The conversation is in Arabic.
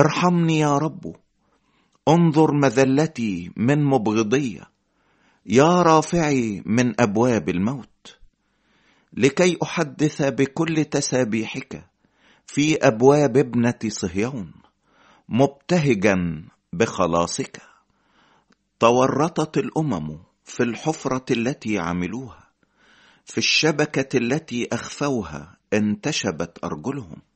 ارحمني يا رب انظر مذلتي من مبغضية يا رافعي من أبواب الموت لكي أحدث بكل تسابيحك في أبواب ابنة صهيون مبتهجا بخلاصك تورطت الأمم في الحفرة التي عملوها في الشبكة التي أخفوها انتشبت أرجلهم